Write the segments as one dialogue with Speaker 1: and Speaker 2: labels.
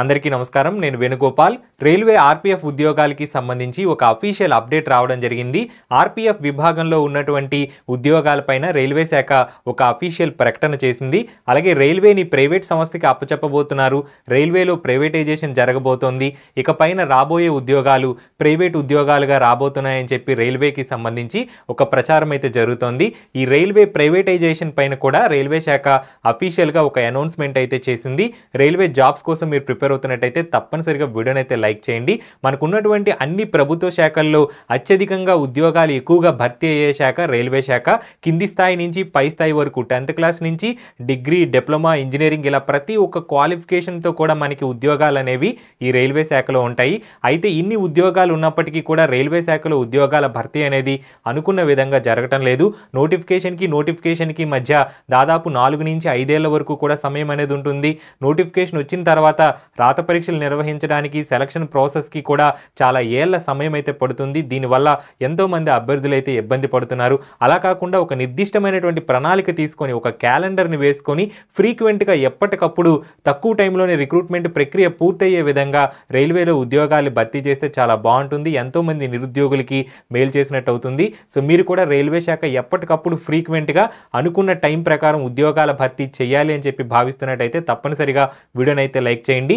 Speaker 1: అందరికీ నమస్కారం నేను వేణుగోపాల్ రైల్వే ఆర్పీఎఫ్ ఉద్యోగాలకి సంబంధించి ఒక అఫీషియల్ అప్డేట్ రావడం జరిగింది ఆర్పీఎఫ్ విభాగంలో ఉన్నటువంటి ఉద్యోగాలపైన రైల్వే శాఖ ఒక అఫీషియల్ ప్రకటన చేసింది అలాగే రైల్వేని ప్రైవేట్ సంస్థకి అప్పచెప్పబోతున్నారు రైల్వేలో ప్రైవేటైజేషన్ జరగబోతోంది ఇకపైన రాబోయే ఉద్యోగాలు ప్రైవేట్ ఉద్యోగాలుగా రాబోతున్నాయని చెప్పి రైల్వేకి సంబంధించి ఒక ప్రచారం అయితే జరుగుతోంది ఈ రైల్వే ప్రైవేటైజేషన్ పైన కూడా రైల్వే శాఖ అఫీషియల్గా ఒక అనౌన్స్మెంట్ అయితే చేసింది రైల్వే జాబ్స్ కోసం మీరు ప్రిపేర్ ప్రిపేర్ అవుతున్నట్టయితే తప్పనిసరిగా వీడియోనైతే లైక్ చేయండి మనకున్నటువంటి అన్ని ప్రభుత్వ శాఖల్లో అత్యధికంగా ఉద్యోగాలు ఎక్కువగా భర్తీ అయ్యే శాఖ రైల్వే శాఖ కింది స్థాయి నుంచి పై స్థాయి వరకు టెన్త్ క్లాస్ నుంచి డిగ్రీ డిప్లొమా ఇంజనీరింగ్ ఇలా ప్రతి ఒక్క క్వాలిఫికేషన్తో కూడా మనకి ఉద్యోగాలు అనేవి ఈ రైల్వే శాఖలో ఉంటాయి అయితే ఇన్ని ఉద్యోగాలు ఉన్నప్పటికీ కూడా రైల్వే శాఖలో ఉద్యోగాల భర్తీ అనేది అనుకున్న విధంగా జరగటం లేదు నోటిఫికేషన్కి నోటిఫికేషన్కి మధ్య దాదాపు నాలుగు నుంచి ఐదేళ్ల వరకు కూడా సమయం అనేది ఉంటుంది నోటిఫికేషన్ వచ్చిన తర్వాత రాత పరీక్షలు నిర్వహించడానికి సెలక్షన్ ప్రాసెస్కి కూడా చాలా ఏళ్ల సమయం అయితే పడుతుంది దీనివల్ల ఎంతోమంది అభ్యర్థులు అయితే ఇబ్బంది పడుతున్నారు అలా కాకుండా ఒక నిర్దిష్టమైనటువంటి ప్రణాళిక తీసుకొని ఒక క్యాలెండర్ని వేసుకొని ఫ్రీక్వెంట్గా ఎప్పటికప్పుడు తక్కువ టైంలోనే రిక్రూట్మెంట్ ప్రక్రియ పూర్తయ్యే విధంగా రైల్వేలో ఉద్యోగాలు భర్తీ చేస్తే చాలా బాగుంటుంది ఎంతోమంది నిరుద్యోగులకి మేలు చేసినట్టు అవుతుంది సో మీరు కూడా రైల్వే శాఖ ఎప్పటికప్పుడు ఫ్రీక్వెంట్గా అనుకున్న టైం ప్రకారం ఉద్యోగాల భర్తీ చేయాలి అని చెప్పి భావిస్తున్నట్టయితే తప్పనిసరిగా వీడియోనైతే లైక్ చేయండి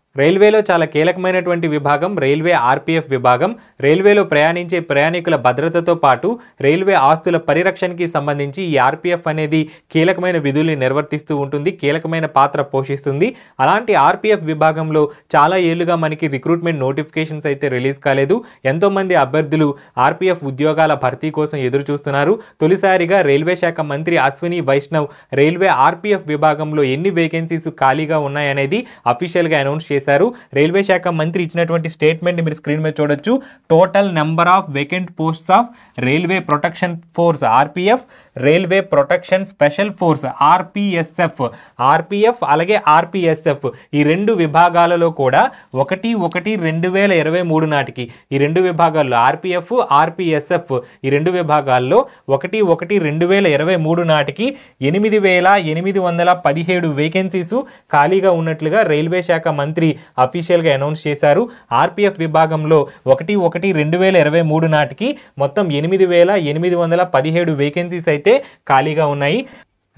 Speaker 1: రైల్వేలో చాలా కీలకమైనటువంటి విభాగం రైల్వే ఆర్పిఎఫ్ విభాగం రైల్వేలో ప్రయాణించే ప్రయాణికుల భద్రతతో పాటు రైల్వే ఆస్తుల పరిరక్షణకి సంబంధించి ఈ ఆర్పిఎఫ్ అనేది కీలకమైన విధుల్ని నిర్వర్తిస్తూ ఉంటుంది కీలకమైన పాత్ర పోషిస్తుంది అలాంటి ఆర్పిఎఫ్ విభాగంలో చాలా ఏళ్లుగా మనకి రిక్రూట్మెంట్ నోటిఫికేషన్స్ అయితే రిలీజ్ కాలేదు ఎంతోమంది అభ్యర్థులు ఆర్పిఎఫ్ ఉద్యోగాల భర్తీ కోసం ఎదురు చూస్తున్నారు తొలిసారిగా రైల్వే శాఖ మంత్రి అశ్విని వైష్ణవ్ రైల్వే ఆర్పిఎఫ్ విభాగంలో ఎన్ని వేకెన్సీస్ ఖాళీగా ఉన్నాయనేది అఫీషియల్గా అనౌన్స్ చేశారు చేశారు రైల్వే శాఖ మంత్రి ఇచ్చినటువంటి స్టేట్మెంట్ మీరు స్క్రీన్ మీద చూడొచ్చు total number of vacant posts of railway protection force RPF railway protection special force RPSF RPF అలాగే ఆర్పిఎస్ఎఫ్ ఈ రెండు విభాగాలలో కూడా ఒకటి ఒకటి రెండు వేల ఇరవై మూడు నాటికి ఈ రెండు విభాగాల్లో ఆర్పిఎఫ్ ఆర్పిఎస్ఎఫ్ ఈ రెండు విభాగాల్లో ఒకటి ఒకటి రెండు వేల ఇరవై మూడు నాటికి ఎనిమిది వేల ఎనిమిది వందల పదిహేడు వేకెన్సీసు ఖాళీగా ఉన్నట్లుగా రైల్వే శాఖ మంత్రి అఫీషియల్గా అనౌన్స్ చేశారు ఆర్పిఎఫ్ విభాగంలో ఒకటి ఒకటి రెండు వేల ఇరవై మూడు నాటికి మొత్తం ఎనిమిది వేల ఎనిమిది వందల పదిహేడు వేకెన్సీస్ అయితే ఖాళీగా ఉన్నాయి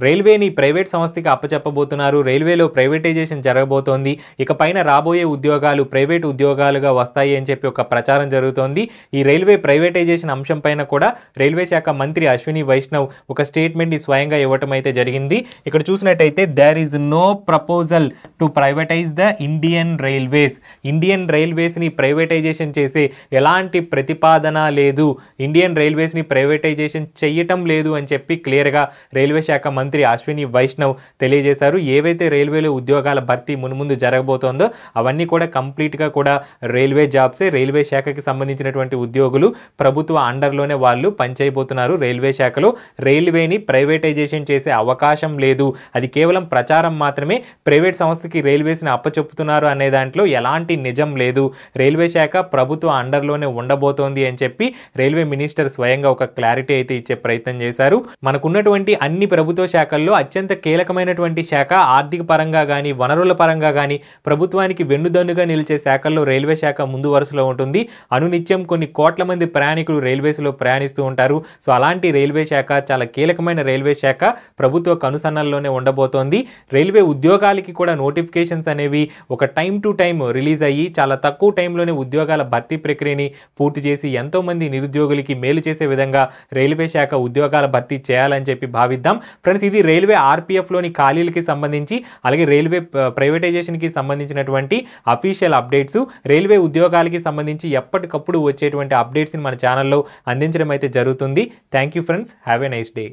Speaker 1: రైల్వేని ప్రైవేట్ సంస్థకి అప్పచెప్పబోతున్నారు రైల్వేలో ప్రైవేటైజేషన్ జరగబోతోంది ఇక పైన రాబోయే ఉద్యోగాలు ప్రైవేట్ ఉద్యోగాలుగా వస్తాయి అని చెప్పి ఒక ప్రచారం జరుగుతోంది ఈ రైల్వే ప్రైవేటైజేషన్ అంశం పైన కూడా రైల్వే శాఖ మంత్రి అశ్విని వైష్ణవ్ ఒక స్టేట్మెంట్ని స్వయంగా ఇవ్వటం అయితే జరిగింది ఇక్కడ చూసినట్టయితే there is no proposal to privatize the Indian railways Indian రైల్వేస్ని ప్రైవేటైజేషన్ చేసే ఎలాంటి ప్రతిపాదన లేదు ఇండియన్ రైల్వేస్ని ప్రైవేటైజేషన్ చేయటం లేదు అని చెప్పి క్లియర్గా రైల్వే శాఖ మంత్రి అశ్విని వైష్ణవ్ తెలియజేశారు ఏవైతే రైల్వేలు ఉద్యోగాల భర్తీ మునుముందు జరగబోతోందో అవన్నీ కూడా కంప్లీట్గా కూడా రైల్వే జాబ్సే రైల్వే శాఖకి సంబంధించినటువంటి ఉద్యోగులు ప్రభుత్వ అండర్లోనే వాళ్ళు పనిచేయబోతున్నారు రైల్వే శాఖలో రైల్వేని ప్రైవేటైజేషన్ చేసే అవకాశం లేదు అది కేవలం ప్రచారం మాత్రమే ప్రైవేట్ సంస్థకి రైల్వేస్ని అప్పచెప్పుతున్నారు అనే దాంట్లో ఎలాంటి నిజం లేదు రైల్వే శాఖ ప్రభుత్వ అండర్లోనే ఉండబోతోంది అని చెప్పి రైల్వే మినిస్టర్ స్వయంగా ఒక క్లారిటీ అయితే ఇచ్చే ప్రయత్నం చేశారు మనకున్నటువంటి అన్ని ప్రభుత్వ శాఖల్లో అత్యంత కీలకమైనటువంటి శాఖ ఆర్థిక పరంగా కానీ వనరుల పరంగా కానీ ప్రభుత్వానికి వెన్నుదన్నుగా నిలిచే శాఖల్లో రైల్వే శాఖ ముందు వరుసలో ఉంటుంది అనునిత్యం కొన్ని కోట్ల మంది ప్రయాణికులు రైల్వేస్లో ప్రయాణిస్తూ ఉంటారు సో అలాంటి రైల్వే శాఖ చాలా కీలకమైన రైల్వే శాఖ ప్రభుత్వ కనుసన్నల్లోనే ఉండబోతోంది రైల్వే ఉద్యోగాలకి కూడా నోటిఫికేషన్స్ అనేవి ఒక టైం టు టైం రిలీజ్ అయ్యి చాలా తక్కువ టైంలోనే ఉద్యోగాల భర్తీ ప్రక్రియని పూర్తి చేసి ఎంతోమంది నిరుద్యోగులకి మేలు చేసే విధంగా రైల్వే శాఖ ఉద్యోగాల భర్తీ చేయాలని చెప్పి భావిద్దాం ఫ్రెండ్స్ ఫ్రెండ్స్ ఇది రైల్వే ఆర్పీఎఫ్లోని ఖాళీలకి సంబంధించి అలాగే రైల్వే ప్రైవేటైజేషన్కి సంబంధించినటువంటి అఫీషియల్ అప్డేట్స్ రైల్వే ఉద్యోగాలకి సంబంధించి ఎప్పటికప్పుడు వచ్చేటువంటి అప్డేట్స్ని మన ఛానల్లో అందించడం అయితే జరుగుతుంది thank friends have a nice day